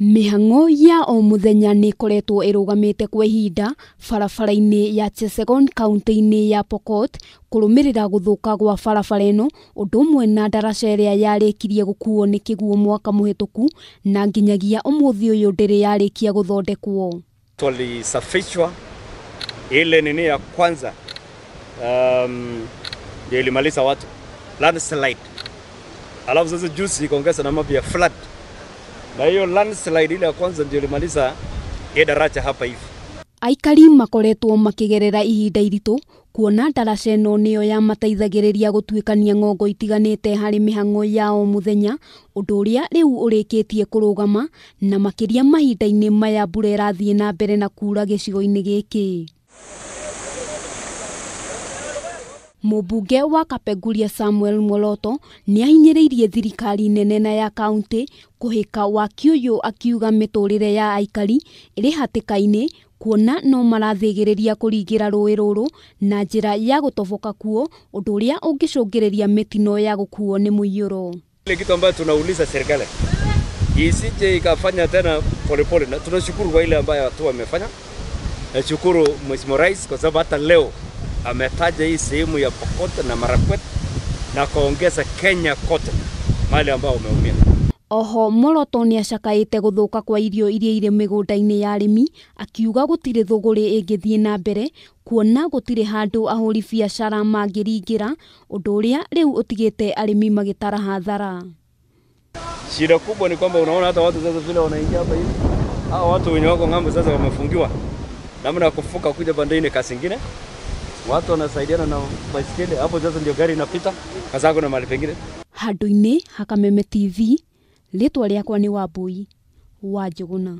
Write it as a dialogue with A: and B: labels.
A: mihango ya o mũthenya nĩ ĩkoretwo ĩrũgamĩte kwa ihinda barabara-inĩ ya chesegon kaũntĩ-inĩ ya Pokot kũrũmĩrĩra guthuka gwa barabara ĩno ũndũ ũmwe na ndaraca ĩrĩa yarĩkirie gũkuuo nĩ kĩguũ mwaka mũhĩtũku na nginyagia ũmũthĩ ũyũ ndĩrĩ yarĩkia gũthondekwo.
B: Tulisafishwa ile nini ya kwanza um, ndio ilimaliza watu landslide, alafu sasa juzi ikaongeza na mapia flood na hiyo landslide ile ya kwanza ndio ilimaliza ye daraja hapa hivi.
A: Aikari makoretwo makigerera ihinda iritu kuona ndaraca ĩno nĩyo yamateithagĩrĩria gũtuĩkania ng'ongo itiganĩte harĩ mĩhang'o ya o mũthenya ũndũ ũrĩa rĩu ũrĩkĩtie kũrũgama na makĩria mahinda-inĩ maya mbura ĩrathiĩ na mbere na kuura gĩcigo-inĩ gĩkĩ Mũmbunge wa Kapenguria Samuel moloto nĩ ahinyĩrĩirie thirikari nene na ya kauntĩ kũhĩka Wakiyũ akiuga mĩtũrĩre ya aikari ĩrĩ hatĩka-inĩ kuona no marathĩgĩrĩria kũringĩra rũĩ rũrũ na njĩra ya gũtoboka kuo ũndũ ũrĩa ũngĩcũngĩrĩria mĩtino ya gũkuo nĩ mũiyũro.
B: Ile kitu ambayo tunauliza serikali isije ikafanya tena polepole, na tunashukuru kwa ile ambayo watu wamefanya. Nashukuru Mheshimiwa Rais kwa sababu hata leo ametaja hii sehemu ya Pokot na Marakwet na akaongeza Kenya kote mali ambao umeumia.
A: Oho Moroto ni acakaä guthuka kwa irio iria irä mä gå ya arä akiuga gå thuguri thågårä na mbere kuona gå handu ahuri ahåri biacara mangä ringä ra å ndå å rä hathara.
B: Shida kubwa ni kwamba unaona hata watu sasa vile wanaingia hapa hivi, hao watu wenye wako ng'ambo sasa wamefungiwa namna ya kufuka kuja bandeni kasingine watu wanasaidiana na baisikeli hapo, sasa ndio gari inapita hasa, kuna mahali pengine.
A: Handũ-inĩ Hakame TV, rĩtwa rĩakwa nĩ Wambui wa Njũgũna.